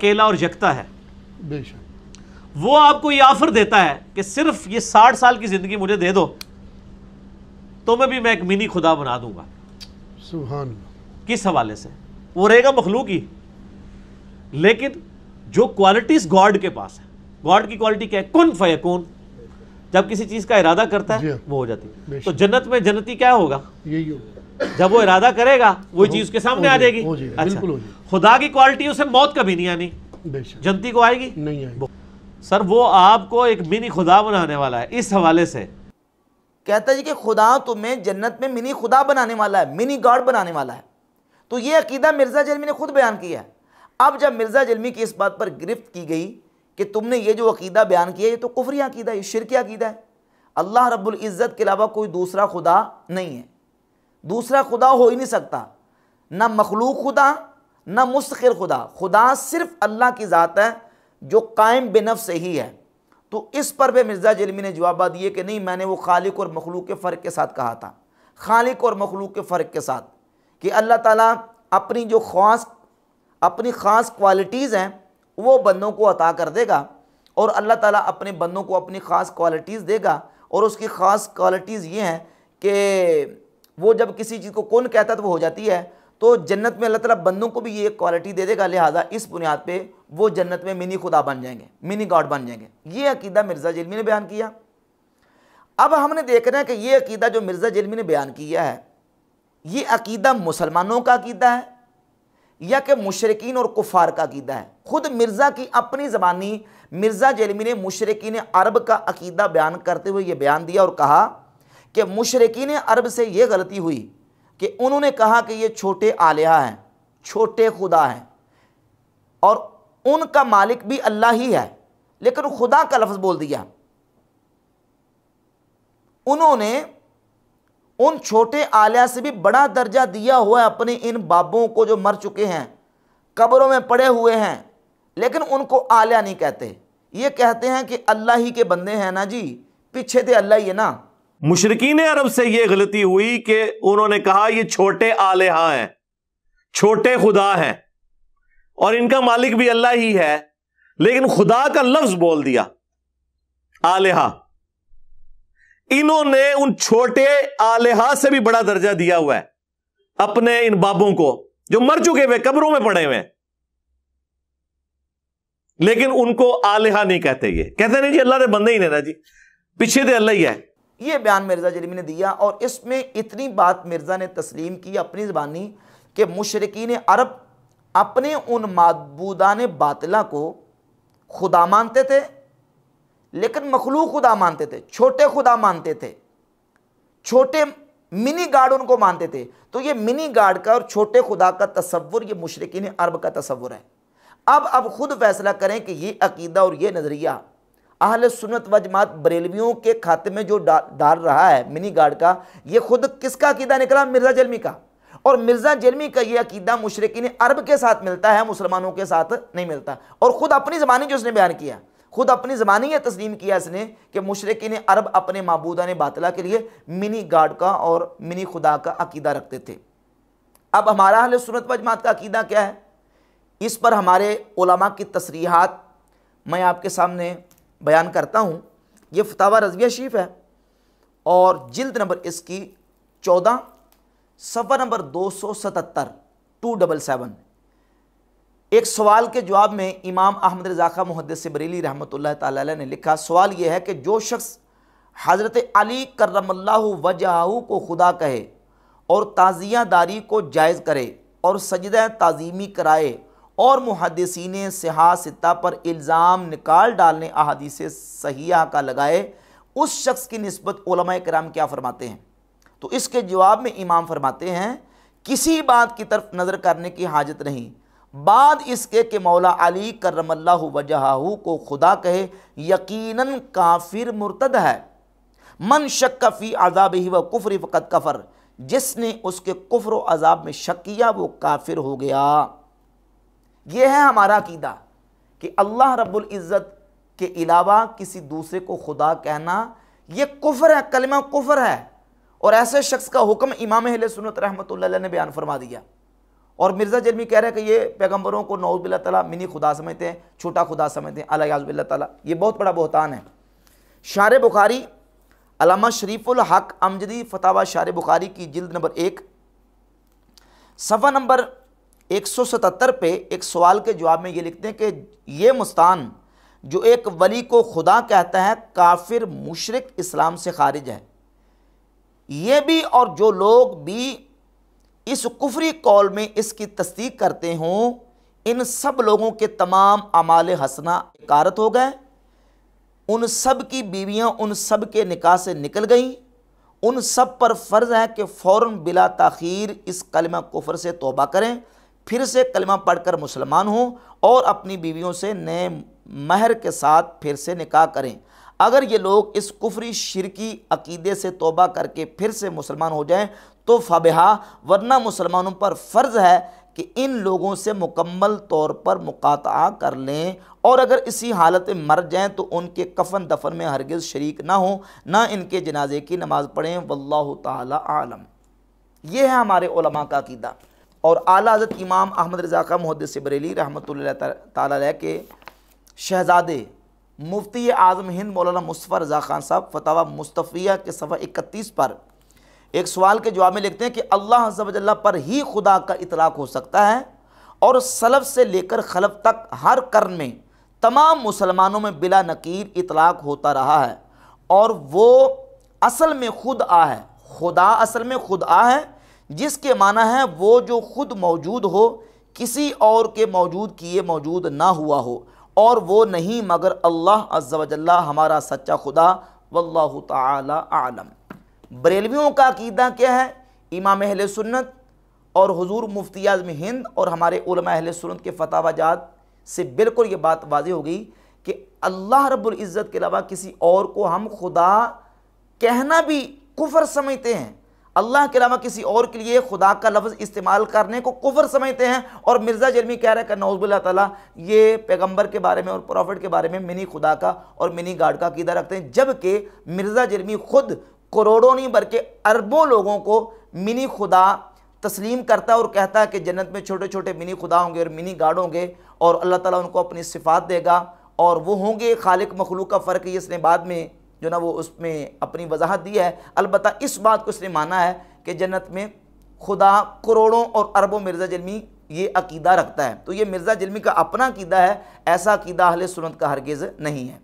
अकेला और जगता है बेशक वो आपको ये ऑफर देता है कि सिर्फ ये साठ साल की जिंदगी मुझे दे दो तो मैं भी मैं एक मिनी खुदा बना दूंगा सुभान किस हवाले से वो रहेगा मखलूक ही लेकिन जो क्वालिटीज गॉड के पास है गॉड की क्वालिटी क्या है कौन फयकून जब किसी चीज का इरादा करता है हाँ। वो हो जाती है तो जन्नत में जन्नती क्या होगा यही होगा जब वो इरादा करेगा वही चीज उसके सामने आ जाएगी अच्छा। बिल्कुल खुदा की क्वालिटी उसे मौत कभी नहीं आनी जनती को आएगी नहीं आएगी सर वो आपको एक मिनी खुदा बनाने वाला है इस हवाले से कहता है कि खुदा तुम्हें जन्नत में मिनी खुदा बनाने वाला है मिनी गॉड बनाने वाला है तो ये अकीदा मिर्ज़ा जलमी ने खुद बयान किया है अब जब मिर्ज़ा जलमी की इस बात पर गिरफ्त की गई कि तुमने ये जो अकीदा बयान किया ये तो कुफरी अकीदा है शिरकी अकीदा है अल्लाह रब्बुल इज़्ज़त के अलावा कोई दूसरा खुदा नहीं है दूसरा खुदा हो ही नहीं सकता ना मखलूक खुदा ना मुस्खिर खुदा खुदा सिर्फ अल्लाह की ज़ात है जो कायम बेनफ से ही है तो इस पर भी मिर्ज़ा जलमी ने जवाब दिए कि नहीं मैंने वो खालिक और मखलूक के फ़र्क के साथ कहा था खालिक और मखलूक के फ़र्क के साथ कि अल्लाह ताला अपनी जो ख़ास अपनी ख़ास क्वालिटीज़ हैं वो बंदों को अता कर देगा और अल्लाह ताला अपने बंदों को अपनी ख़ास क्वालिटीज़ देगा और उसकी ख़ास क्वालिटीज़ ये हैं कि वो जब किसी चीज़ को कौन कहता है तो वो हो जाती है तो जन्नत में अल्लाह तला बंदों को भी ये क्वालिटी दे देगा लिहाजा इस बुनियाद पर वो जन्नत में मिनी खुदा बन जाएंगे मिनी गॉड बन जाएंगे ये अकीदा मिर्ज़ा जिलमी ने बयान किया अब हमने देखना है कि ये अकीदा जो मिर्ज़ा जिलमी ने बयान किया है ये अकीदा मुसलमानों का अकीदा है या कि मुशरकिन और कुफार का अकीदा है खुद मिर्ज़ा की अपनी ज़बानी मिर्ज़ा जलमी ने मुशरकिन अरब का अकीदा बयान करते हुए ये बयान दिया और कहा कि मुशरकिन अरब से ये गलती हुई कि उन्होंने कहा कि ये छोटे आलिया हैं छोटे खुदा हैं और उनका मालिक भी अल्लाह ही है लेकिन खुदा का लफ्ज़ बोल दिया उन्होंने उन छोटे आलिया से भी बड़ा दर्जा दिया हुआ है अपने इन बाबों को जो मर चुके हैं कब्रों में पड़े हुए हैं लेकिन उनको आलिया नहीं कहते ये कहते हैं कि अल्लाह ही के बंदे हैं ना जी पीछे थे अल्लाह ही है ना मुशरकिन अरब से यह गलती हुई कि उन्होंने कहा यह छोटे आलहा हैं छोटे खुदा हैं और इनका मालिक भी अल्लाह ही है लेकिन खुदा का लफ्ज बोल दिया आलहा इन्होंने उन छोटे आलिहा से भी बड़ा दर्जा दिया हुआ है अपने इन बाबों को जो मर चुके हुए कब्रों में पड़े हुए लेकिन उनको आलिहा नहीं कहते ये कहते नहीं जी अल्लाह के बंदे ही नहीं ना जी पीछे तो अल्लाह ही है ये बयान मिर्ज़ा जलीमी ने दिया और इसमें इतनी बात मिर्ज़ा ने तस्लीम की अपनी ज़बानी कि मशरकिन अरब अपने उन मबूदान बातला को खुदा मानते थे लेकिन मखलू खुदा मानते थे छोटे खुदा मानते थे छोटे मिनी गार्ड उनको मानते थे तो ये मिनी गार्ड का और छोटे खुदा का तस्वुर ये मशरकिन अरब का तस्वुर है अब अब खुद फैसला करें कि ये अकीदा और ये नज़रिया अहल सुनत व जमात बरेलवियों के खाते में जो डाल रहा है मिनी गार्ड का ये खुद किसका अकीदा निकला मिर्ज़ा जलमी का और मिर्ज़ा जलमी का ये अकीदा मुशरकी ने अरब के साथ मिलता है मुसलमानों के साथ नहीं मिलता और ख़ुद अपनी ज़बानी जो उसने बयान किया खुद अपनी ज़बानी यह तस्लीम किया इसने कि ने अरब अपने मबूदा ने बातला के लिए मिनी गार्ड का और मिनी खुदा का अकीदा रखते थे अब हमारा अहल सुनत वजमात का अकीदा क्या है इस पर हमारे ओलमा की तसरीहत मैं आपके सामने बयान करता हूँ ये फतावा रजविया शरीफ है और जिल्द नंबर इसकी चौदह सफ़र नंबर दो सौ सतहत्तर टू डबल सेवन एक सवाल के जवाब में इमाम अहमद रजा खां मुहदस बरेली रहमत ने लिखा सवाल यह है कि जो शख्स हज़रत अली करमल्ला वजाऊ को खुदा कहे और ताज़ियादारी को जायज़ करे और सजद ताज़ीमी कराए और मुहदसिन सिहा सिता पर इल्ज़ाम निकाल डालने अहादीस सहिया का लगाए उस शख्स की नस्बत कराम क्या फरमाते हैं तो इसके जवाब में इमाम फरमाते हैं किसी बात की तरफ नज़र करने की हाजत नहीं बाद इसके कि मौला अली करमल्ला वजहा को खुदा कहे यकीनन काफिर मुर्तद है मन शक फ़ी अजाब ही व कुफर फ़कत कफ़र जिसने उसके कुफर अजाब में शक किया वो काफिर हो गया ये है हमारा अकीदा कि अल्लाह रब्बुल इज़्ज़त के अलावा किसी दूसरे को खुदा कहना ये कुफर है कलमा कुफर है और ऐसे शख्स का हुक्म इमाम अहिल सुनत रहमत ने बयान फरमा दिया और मिर्ज़ा जर्मी कह रहे हैं कि ये पैगम्बरों को नौजबिल्ला ताली मिनी खुदा समझते हैं छोटा खुदा समझते हैं अलायाजबिल्ला ताली ये बहुत बड़ा बहतान है शार बुखारी अलामा शरीफुल हक अमजदी फतावा शार बुखारी की जिल्द नंबर एक सफ़ा नंबर 177 पे एक सवाल के जवाब में ये लिखते हैं कि ये मुस्तान जो एक वली को खुदा कहता है काफिर मुशरक इस्लाम से खारिज है ये भी और जो लोग भी इस कुफरी कौल में इसकी तस्दीक करते हों इन सब लोगों के तमाम अमाल हसना कारत हो गए उन सब की बीवियां उन सब के निकाह से निकल गईं उन सब पर फ़र्ज़ है कि फ़ौर बिला तखीर इस कलमा कुफर से तोबा करें फिर से कलमा पढ़कर मुसलमान हों और अपनी बीवियों से नए महर के साथ फिर से निकाह करें अगर ये लोग इस कुफरी शिरकी अकीदे से तोबा करके फिर से मुसलमान हो जाएं तो फबहा वरना मुसलमानों पर फ़र्ज़ है कि इन लोगों से मुकम्मल तौर पर मुकाता कर लें और अगर इसी हालत में मर जाएं तो उनके कफन दफन में हरगिज़ शरीक ना हो ना इनके जनाजे की नमाज़ पढ़ें वल्ल तालम यह है हमारे का अकीदा और आला हज़रत इमाम अहमद रज़ा मुहदस बरेली रहमत ताल के शहजादे मुफ्ती आज़म हिंद मौलाना मुस्तफ़ा रज़ा खान साहब फतवा मुस्तफ़िया के सफ़ा इकतीस पर एक सवाल के जवाब में लिखते हैं कि अल्लाह वजल्ला पर ही खुदा का इतलाक़ हो सकता है और सलफ से लेकर खलफ तक हर कर्न में तमाम मुसलमानों में बिला नकीर इतलाक़ होता रहा है और वो असल में खुद आ है खुदा असल में खुद आ है जिसके माना है वो जो खुद मौजूद हो किसी और के मौजूद किए मौजूद ना हुआ हो और वो नहीं मगर अल्लाह अज्जवजल्ला हमारा सच्चा खुदा वल्लाह ताला आलम बरेलवियों का अकीदा क्या है इमाम अहल सुन्नत और हुजूर मुफ्ती आज़म हिंद और हमारे अहल सुन्नत के फतावाजात से बिल्कुल ये बात वाज हो गई कि अल्लाह रब्बुल इज़्ज़त के अलावा किसी और को हम खुदा कहना भी कुफर समझते हैं अल्लाह के अलावा किसी और के लिए खुदा का लफ्ज़ इस्तेमाल करने को कुफर समझते हैं और मिर्ज़ा जर्मी कह रहा है नौजबल्ला तला ये पैगंबर के बारे में और प्रॉफिट के बारे में मिनी खुदा का और मिनी गार्ड का कीदा रखते हैं जबकि मिर्ज़ा जर्मी खुद करोड़ों नहीं बल्कि अरबों लोगों को मिनी खुदा तस्लीम करता और कहता है कि जन्नत में छोटे छोटे मिनी खुदा होंगे और मिनी गार्ड होंगे और अल्लाह ताली उनको अपनी सिफात देगा और वो होंगे खालिक मखलूक का फ़र्क ये इसने बाद में जो ना वो उसमें अपनी वजाहत दी है अलबत् इस बात को इसने माना है कि जन्नत में खुदा करोड़ों और अरबों मिर्ज़ा जलमी ये अकीदा रखता है तो ये मिर्ज़ा जलमी का अपना अकीदा है ऐसा अकीदा अहल सुनत का हरगिज़ नहीं है